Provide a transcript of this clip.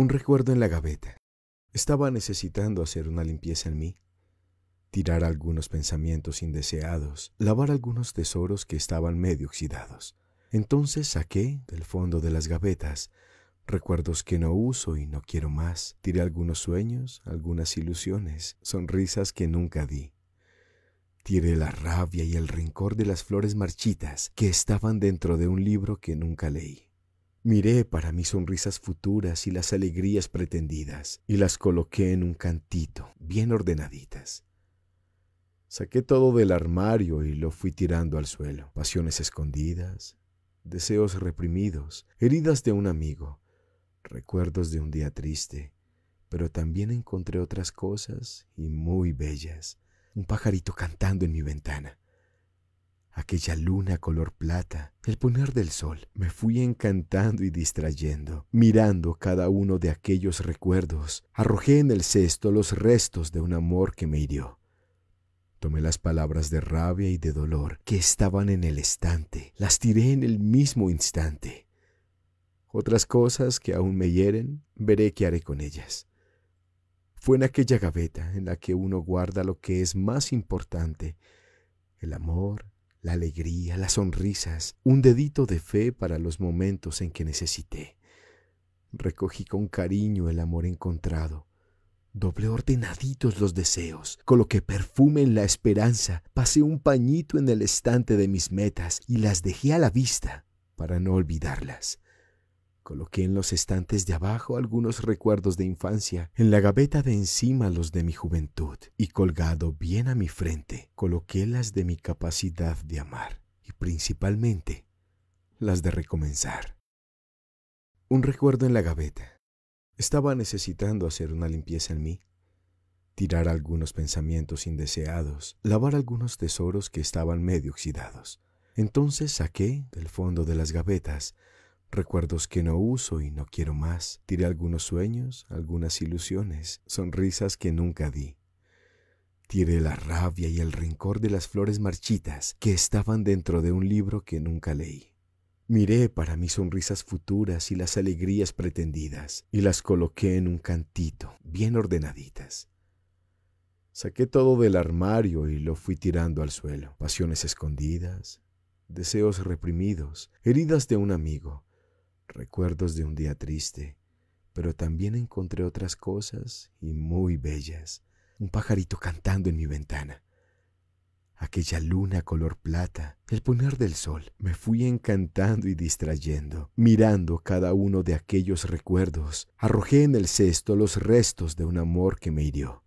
un recuerdo en la gaveta. Estaba necesitando hacer una limpieza en mí, tirar algunos pensamientos indeseados, lavar algunos tesoros que estaban medio oxidados. Entonces saqué del fondo de las gavetas recuerdos que no uso y no quiero más. Tiré algunos sueños, algunas ilusiones, sonrisas que nunca di. Tiré la rabia y el rencor de las flores marchitas que estaban dentro de un libro que nunca leí. Miré para mis sonrisas futuras y las alegrías pretendidas, y las coloqué en un cantito, bien ordenaditas. Saqué todo del armario y lo fui tirando al suelo. Pasiones escondidas, deseos reprimidos, heridas de un amigo, recuerdos de un día triste, pero también encontré otras cosas y muy bellas. Un pajarito cantando en mi ventana, aquella luna color plata, el poner del sol. Me fui encantando y distrayendo, mirando cada uno de aquellos recuerdos. Arrojé en el cesto los restos de un amor que me hirió. Tomé las palabras de rabia y de dolor que estaban en el estante, las tiré en el mismo instante. Otras cosas que aún me hieren, veré qué haré con ellas. Fue en aquella gaveta en la que uno guarda lo que es más importante, el amor, la alegría, las sonrisas, un dedito de fe para los momentos en que necesité. Recogí con cariño el amor encontrado. Doblé ordenaditos los deseos, coloqué perfume en la esperanza, pasé un pañito en el estante de mis metas y las dejé a la vista para no olvidarlas. Coloqué en los estantes de abajo algunos recuerdos de infancia, en la gaveta de encima los de mi juventud, y colgado bien a mi frente, coloqué las de mi capacidad de amar, y principalmente las de recomenzar. Un recuerdo en la gaveta. Estaba necesitando hacer una limpieza en mí, tirar algunos pensamientos indeseados, lavar algunos tesoros que estaban medio oxidados. Entonces saqué del fondo de las gavetas Recuerdos que no uso y no quiero más. Tiré algunos sueños, algunas ilusiones, sonrisas que nunca di. Tiré la rabia y el rencor de las flores marchitas que estaban dentro de un libro que nunca leí. Miré para mis sonrisas futuras y las alegrías pretendidas y las coloqué en un cantito, bien ordenaditas. Saqué todo del armario y lo fui tirando al suelo. Pasiones escondidas, deseos reprimidos, heridas de un amigo, recuerdos de un día triste, pero también encontré otras cosas y muy bellas. Un pajarito cantando en mi ventana. Aquella luna color plata, el poner del sol, me fui encantando y distrayendo, mirando cada uno de aquellos recuerdos. Arrojé en el cesto los restos de un amor que me hirió.